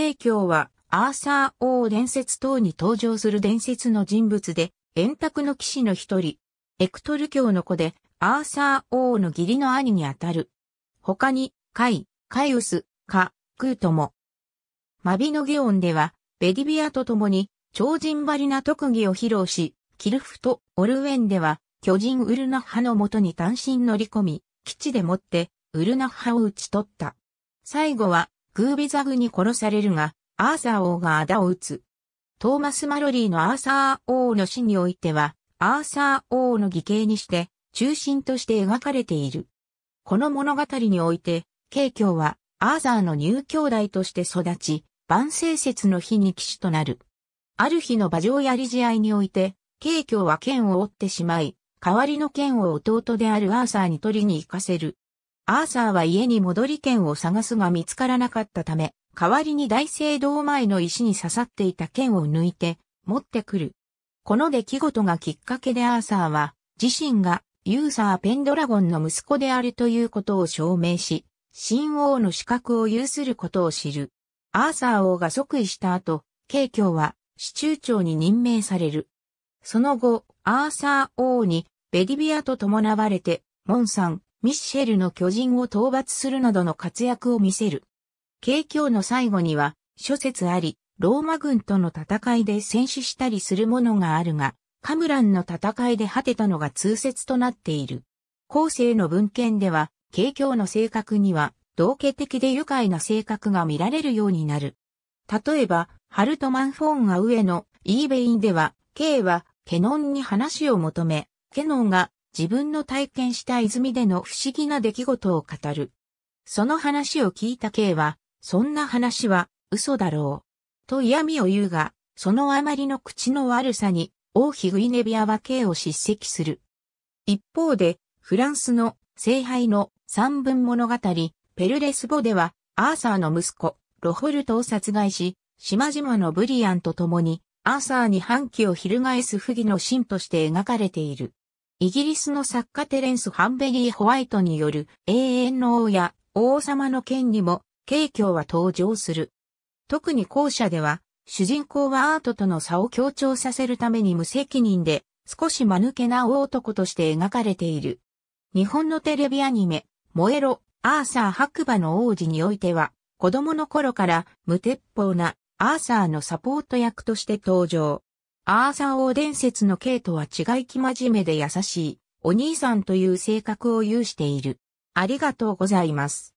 ョウは、アーサー王伝説等に登場する伝説の人物で、円卓の騎士の一人、エクトル教の子で、アーサー王の義理の兄にあたる。他に、カイ、カイウス、カ、クートも。マビノゲオンでは、ベディビアと共に、超人張りな特技を披露し、キルフとオルウェンでは、巨人ウルナッハのもとに単身乗り込み、基地でもって、ウルナッハを討ち取った。最後は、グービザグに殺されるが、アーサー王がアダを撃つ。トーマス・マロリーのアーサー王の死においては、アーサー王の義兄にして、中心として描かれている。この物語において、ョウは、アーサーの入兄弟として育ち、万世節の日に騎士となる。ある日の馬上やり試合において、ョウは剣を折ってしまい、代わりの剣を弟であるアーサーに取りに行かせる。アーサーは家に戻り剣を探すが見つからなかったため、代わりに大聖堂前の石に刺さっていた剣を抜いて持ってくる。この出来事がきっかけでアーサーは自身がユーサー・ペンドラゴンの息子であるということを証明し、新王の資格を有することを知る。アーサー王が即位した後、慶教は市中長に任命される。その後、アーサー王にベディビアと伴われて、モンさん、ミッシェルの巨人を討伐するなどの活躍を見せる。景況の最後には、諸説あり、ローマ軍との戦いで戦死したりするものがあるが、カムランの戦いで果てたのが通説となっている。後世の文献では、景況の性格には、同化的で愉快な性格が見られるようになる。例えば、ハルトマン・フォンが上のイーベインでは、K はケノンに話を求め、ケノンが自分の体験した泉での不思議な出来事を語る。その話を聞いた K は、そんな話は嘘だろう。と嫌味を言うが、そのあまりの口の悪さに、王妃グイネビアは K を叱責する。一方で、フランスの聖杯の三文物語、ペルレスボでは、アーサーの息子、ロホルトを殺害し、島々のブリアンと共に、アーサーに反旗を翻す不義の神として描かれている。イギリスの作家テレンス・ハンベリー・ホワイトによる永遠の王や王様の剣にも、景況は登場する。特に後者では、主人公はアートとの差を強調させるために無責任で、少し間抜けな大男として描かれている。日本のテレビアニメ、燃えろ、アーサー白馬の王子においては、子供の頃から無鉄砲なアーサーのサポート役として登場。アーサー王伝説の K とは違い気真面目で優しい、お兄さんという性格を有している。ありがとうございます。